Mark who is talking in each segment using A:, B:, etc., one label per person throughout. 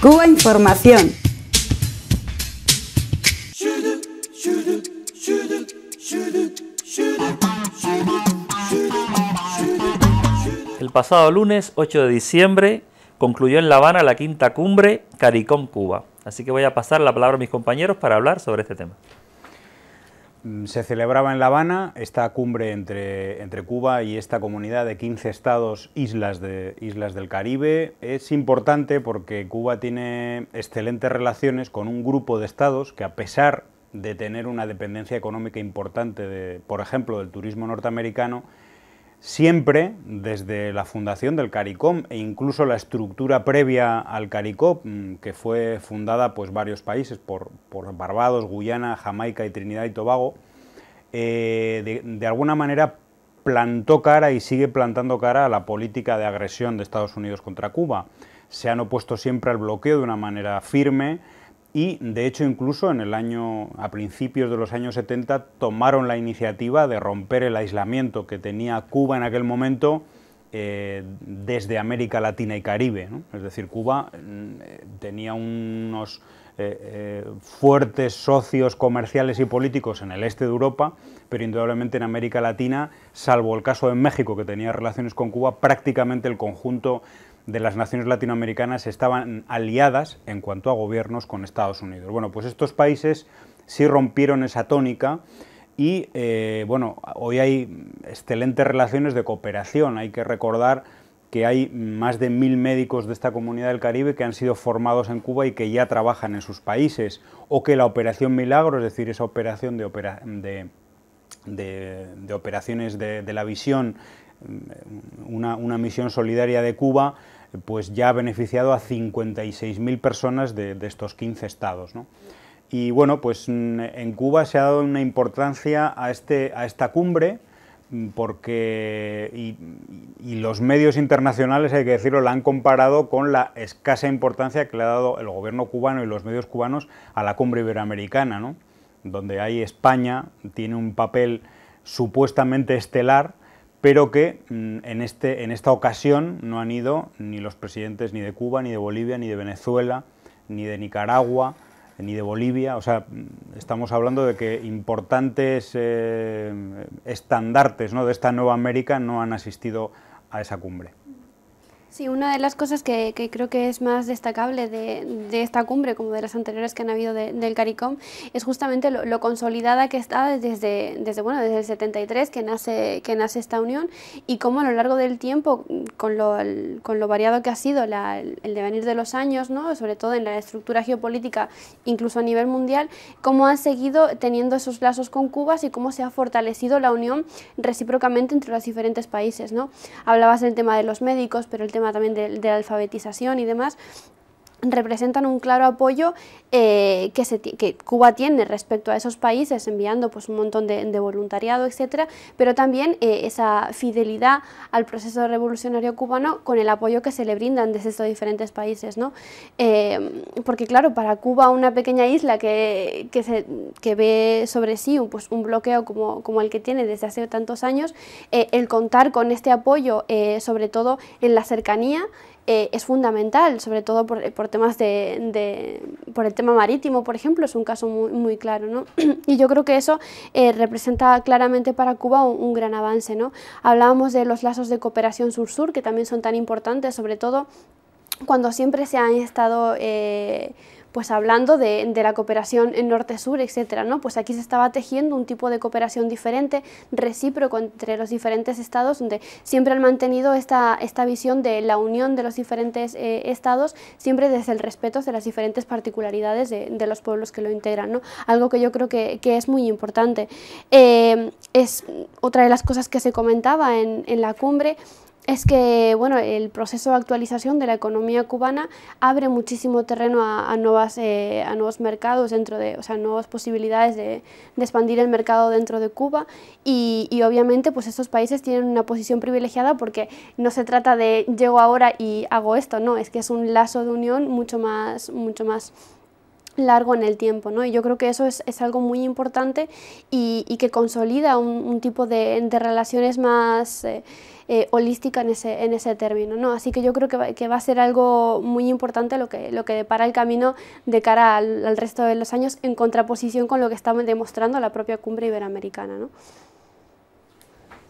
A: Cuba Información.
B: El pasado lunes 8 de diciembre concluyó en La Habana la quinta
C: cumbre CARICOM Cuba.
B: Así que voy a pasar la palabra a mis compañeros para hablar sobre este tema.
C: Mm, se celebraba en La Habana esta cumbre entre, Cuba y esta comunidad de 15 estados, islas, islas del Caribe. Es importante porque Cuba tiene excelentes relaciones con un grupo de estados que a pesar de tener una dependencia económica importante, de, por ejemplo, del turismo norteamericano, Siempre desde la fundación del CARICOM e incluso la estructura previa al CARICOM, mm, que fue fundada pues varios países, por, Barbados, Guyana, Jamaica y Trinidad y Tobago, eh, de alguna manera plantó cara y sigue plantando cara a la política de agresión de Estados Unidos contra Cuba. Se han opuesto siempre al bloqueo de una manera firme, y de hecho incluso en el año a principios de los años 70 tomaron la iniciativa de romper el aislamiento que tenía Cuba en aquel momento eh, desde América Latina y Caribe, es decir, Cuba mm, eh, tenía unos eh, fuertes socios comerciales y políticos en el este de Europa, pero indudablemente en América Latina, salvo el caso de México que tenía relaciones con Cuba, prácticamente el conjunto de las naciones latinoamericanas estaban aliadas en cuanto a gobiernos con Estados Unidos. Bueno, pues estos países sí rompieron esa tónica y, eh, bueno, hoy hay excelentes relaciones de cooperación. Hay que recordar que hay más de mil médicos de esta comunidad del Caribe que han sido formados en Cuba y que ya trabajan en sus países, o que la Operación Milagro, es decir, esa operación de, de, de operaciones de, la visión, mm, una misión solidaria de Cuba, pues ya ha beneficiado a 56.000 personas de, estos 15 estados. Y bueno, pues mm, en Cuba se ha dado una importancia a, este, esta cumbre mm, porque y, los medios internacionales, hay que decirlo, la han comparado con la escasa importancia que le ha dado el gobierno cubano y los medios cubanos a la cumbre iberoamericana, donde hay España tiene un papel supuestamente estelar, pero que mm, en, este, en esta ocasión no han ido ni los presidentes ni de Cuba, ni de Bolivia, ni de Venezuela, ni de Nicaragua, ni de Bolivia. O sea, mm, estamos hablando de que importantes eh, estandartes ¿no? de esta Nueva América no han asistido a esa cumbre.
A: Sí, una de las cosas que, creo que es más destacable de, esta cumbre, como de las anteriores que han habido del CARICOM, es justamente lo, consolidada que está desde, desde, bueno, desde el 73 que nace, que nace esta unión y cómo a lo largo del tiempo, con lo, variado que ha sido el, devenir de los años, ¿no? sobre todo en la estructura geopolítica, incluso a nivel mundial, cómo han seguido teniendo esos lazos con Cuba y cómo se ha fortalecido la unión recíprocamente entre los diferentes países. ¿no? Hablabas del tema de los médicos, pero el tema tema también de, alfabetización y demás, representan un claro apoyo eh, que, Cuba tiene respecto a esos países, enviando pues, un montón de, voluntariado, etcétera, pero también eh, esa fidelidad al proceso revolucionario cubano con el apoyo que se le brindan desde estos diferentes países. ¿no? Eh, porque claro, para Cuba, una pequeña isla que, ve sobre sí un, pues, un bloqueo como, como, el que tiene desde hace tantos años, el contar con este apoyo, sobre todo en la cercanía, eh, es fundamental, sobre todo por, por temas de, por el tema marítimo, por ejemplo, es un caso muy, muy claro, ¿no? Y yo creo que eso eh, representa claramente para Cuba un, gran avance, ¿no? Hablábamos de los lazos de cooperación sur-sur, que también son tan importantes, sobre todo cuando siempre se han estado... Eh, pues hablando de, la cooperación en norte-sur, etcétera, ¿no? Pues aquí se estaba tejiendo un tipo de cooperación diferente, recíproco entre los diferentes estados, donde siempre han mantenido esta, esta visión de la unión de los diferentes eh, estados, siempre desde el respeto de las diferentes particularidades de, los pueblos que lo integran, ¿no? Algo que yo creo que, es muy importante. Eh, es otra de las cosas que se comentaba en, en la cumbre, es que bueno, el proceso de actualización de la economía cubana abre muchísimo terreno a, nuevas, eh, a nuevos mercados, dentro de, o sea, nuevas posibilidades de, expandir el mercado dentro de Cuba y, obviamente pues estos países tienen una posición privilegiada porque no se trata de llego ahora y hago esto, no, es que es un lazo de unión mucho más, mucho más largo en el tiempo, ¿no? Y yo creo que eso es, es algo muy importante y, y que consolida un, tipo de, relaciones más... Eh, eh, holística en ese, en ese término. ¿no? Así que yo creo que va, que va a ser algo muy importante lo que, lo que depara el camino de cara al, al resto de los años en contraposición con lo que está demostrando la propia cumbre iberoamericana.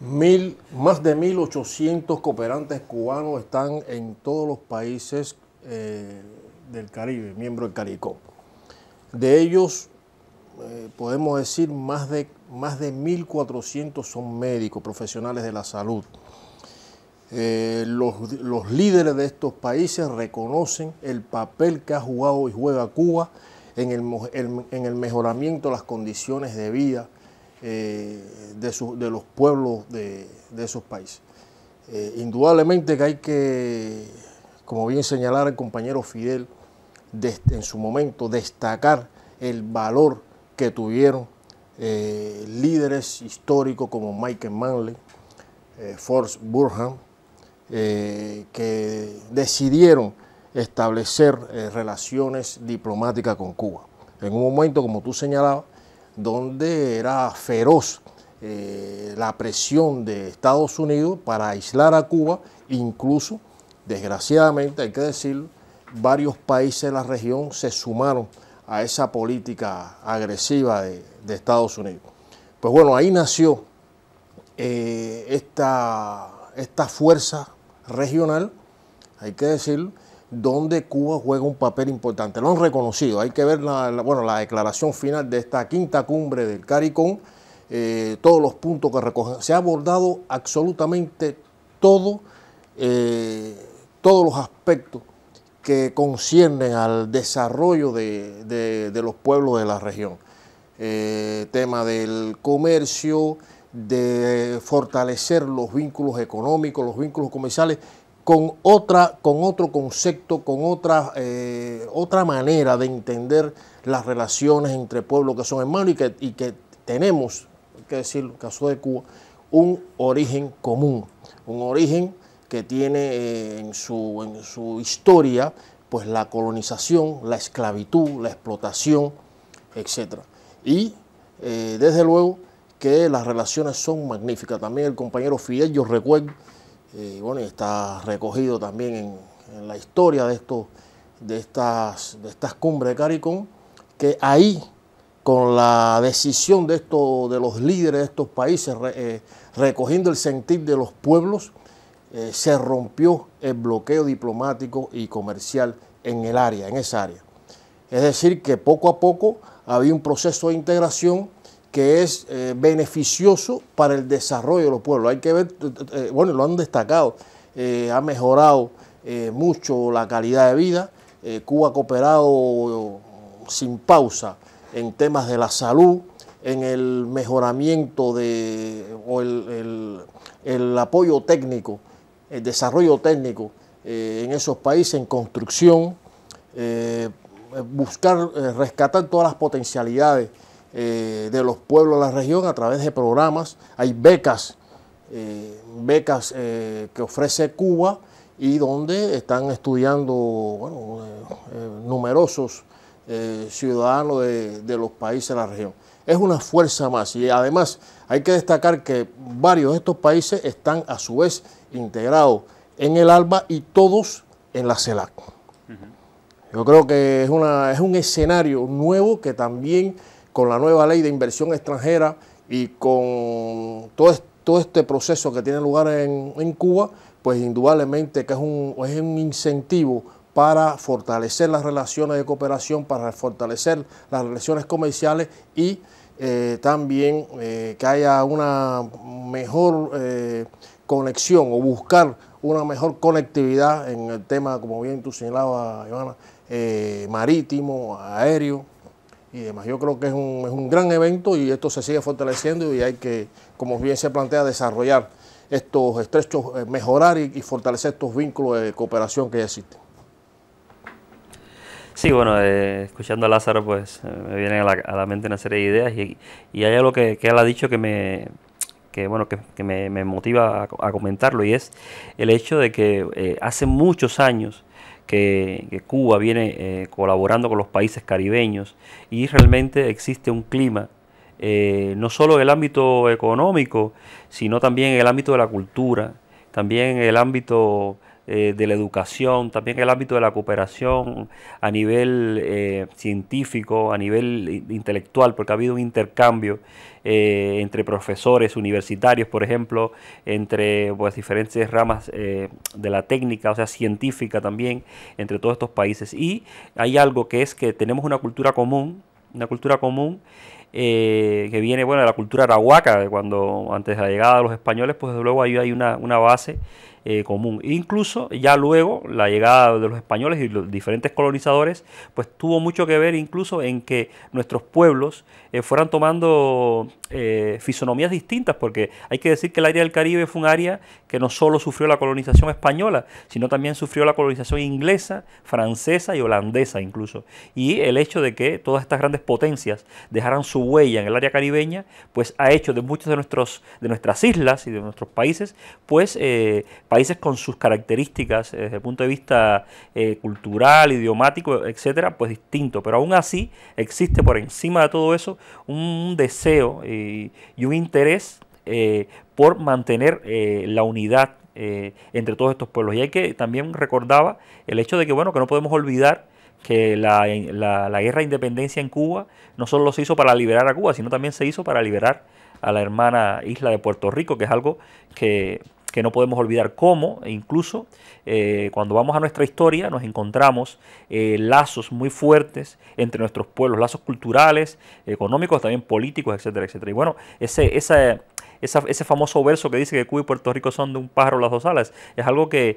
D: Mil, más de 1.800 cooperantes cubanos están en todos los países eh, del Caribe, miembro del CARICOM. De ellos, eh, podemos decir, más de, más de 1.400 son médicos, profesionales de la salud. Eh, los, líderes de estos países reconocen el papel que ha jugado y juega Cuba en el, mejoramiento de las condiciones de vida eh, de, los pueblos de, esos países. Eh, indudablemente que hay que, como bien señalar el compañero Fidel, en su momento destacar el valor que tuvieron líderes históricos como Michael Manley, force Burham, eh, que decidieron establecer eh, relaciones diplomáticas con Cuba. En un momento, como tú señalabas, donde era feroz eh, la presión de Estados Unidos para aislar a Cuba, incluso, desgraciadamente, hay que decirlo, varios países de la región se sumaron a esa política agresiva de, Estados Unidos. Pues bueno, ahí nació esta, esta fuerza regional, hay que decir, donde Cuba juega un papel importante. Lo han reconocido. Hay que ver la, bueno, la declaración final de esta quinta cumbre del CARICOM, eh, todos los puntos que recogen. Se ha abordado absolutamente todo, eh, todos los aspectos que conciernen al desarrollo de, los pueblos de la región. Eh, tema del comercio, de fortalecer los vínculos económicos, los vínculos comerciales, con, otra, con otro concepto, con otra, eh, otra manera de entender las relaciones entre pueblos que son hermanos y que, y que tenemos, hay que decir, el caso de Cuba, un origen común, un origen que tiene eh, en, su, en su historia pues la colonización, la esclavitud, la explotación, etc. Y eh, desde luego que las relaciones son magníficas. También el compañero Fidel, yo recuerdo, eh, bueno, está recogido también en, la historia de, esto de, estas, de estas cumbres de CARICOM, que ahí, con la decisión de, esto, de los líderes de estos países, eh, recogiendo el sentir de los pueblos, eh, se rompió el bloqueo diplomático y comercial en el área, en esa área. Es decir, que poco a poco había un proceso de integración que es eh, beneficioso para el desarrollo de los pueblos. Hay que ver, eh, eh, bueno, lo han destacado, ha mejorado mucho la calidad de vida, Cuba ha cooperado sin pausa en temas de la salud, en el mejoramiento de, o el apoyo técnico, el desarrollo técnico en esos países, en construcción, buscar rescatar todas las potencialidades eh, de los pueblos de la región a través de programas. Hay becas, eh, becas eh, que ofrece Cuba y donde están estudiando numerosos ciudadanos de, los países de la región. Es una fuerza más y además hay que destacar que varios de estos países están a su vez integrados en el ALBA y todos en la CELAC. Yo creo que es, una, es un escenario nuevo que también con la nueva ley de inversión extranjera y con todo, este proceso que tiene lugar en, Cuba, pues indudablemente que es un, es un incentivo para fortalecer las relaciones de cooperación, para fortalecer las relaciones comerciales y eh, también eh, que haya una mejor eh, conexión o buscar una mejor conectividad en el tema, como bien tú señalabas, Ivana, marítimo, aéreo y demás. Yo creo que es un, gran evento y esto se sigue fortaleciendo y hay que, como bien se plantea, desarrollar estos estrechos, eh, mejorar y, fortalecer estos vínculos de cooperación que ya existen.
B: Sí, bueno, eh, escuchando a Lázaro, pues eh, me vienen a la, a la, mente una serie de ideas y, hay algo que, él ha dicho que me, que, bueno, que, me, motiva a, comentarlo y es el hecho de que hace muchos años que, Cuba viene eh, colaborando con los países caribeños y realmente existe un clima, eh, no solo en el ámbito económico, sino también en el ámbito de la cultura, también en el ámbito eh, de la educación, también el ámbito de la cooperación a nivel eh, científico, a nivel intelectual, porque ha habido un intercambio eh, entre profesores universitarios, por ejemplo, entre pues, diferentes ramas de la técnica, o sea, científica también, entre todos estos países. Y hay algo que es que tenemos una cultura común, una cultura común que viene bueno de la cultura arahuaca, de cuando antes de la llegada de los españoles, pues desde luego ahí hay una, una base eh, común. E incluso ya luego la llegada de los españoles y los diferentes colonizadores, pues tuvo mucho que ver incluso en que nuestros pueblos eh, fueran tomando eh, fisonomías distintas, porque hay que decir que el área del Caribe fue un área que no solo sufrió la colonización española, sino también sufrió la colonización inglesa, francesa y holandesa incluso. Y el hecho de que todas estas grandes potencias dejaran su huella en el área caribeña, pues ha hecho de muchos de nuestros de nuestras islas y de nuestros países, pues países países con sus características eh, desde el punto de vista eh, cultural, idiomático, etcétera, pues distinto. Pero aún así existe por encima de todo eso un deseo eh, y un interés por mantener la unidad entre todos estos pueblos. Y hay que también recordaba el hecho de que bueno que no podemos olvidar que la, la, la guerra de independencia en Cuba no solo se hizo para liberar a Cuba, sino también se hizo para liberar a la hermana isla de Puerto Rico, que es algo que que no podemos olvidar cómo, e incluso eh, cuando vamos a nuestra historia nos encontramos eh, lazos muy fuertes entre nuestros pueblos, lazos culturales, económicos, también políticos, etcétera, etcétera. Y bueno, ese, esa, ese famoso verso que dice que Cuba y Puerto Rico son de un pájaro las dos alas, es algo que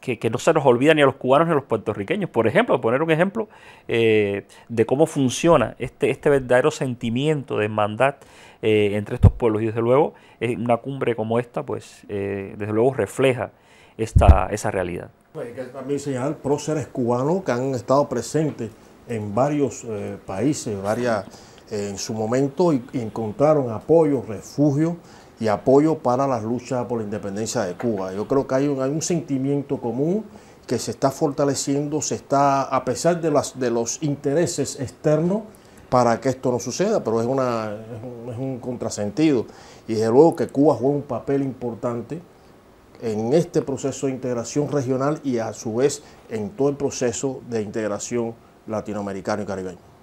B: que, no se nos olvida ni a los cubanos ni a los puertorriqueños. Por ejemplo, poner un ejemplo eh, de cómo funciona este, este verdadero sentimiento de hermandad eh, entre estos pueblos. Y desde luego, eh, una cumbre como esta, pues, desde luego refleja esta, esa realidad.
D: Pues hay que también señalar próceres cubanos que han estado presentes en varios países, varias, en su momento, y encontraron apoyo, refugio y apoyo para las luchas por la independencia de Cuba. Yo creo que hay un, sentimiento común que se está fortaleciendo, se está, a pesar de, los intereses externos, para que esto no suceda, pero es, un, es un contrasentido. Y desde luego que Cuba juega un papel importante en este proceso de integración regional y a su vez en todo el proceso de integración latinoamericano y caribeño.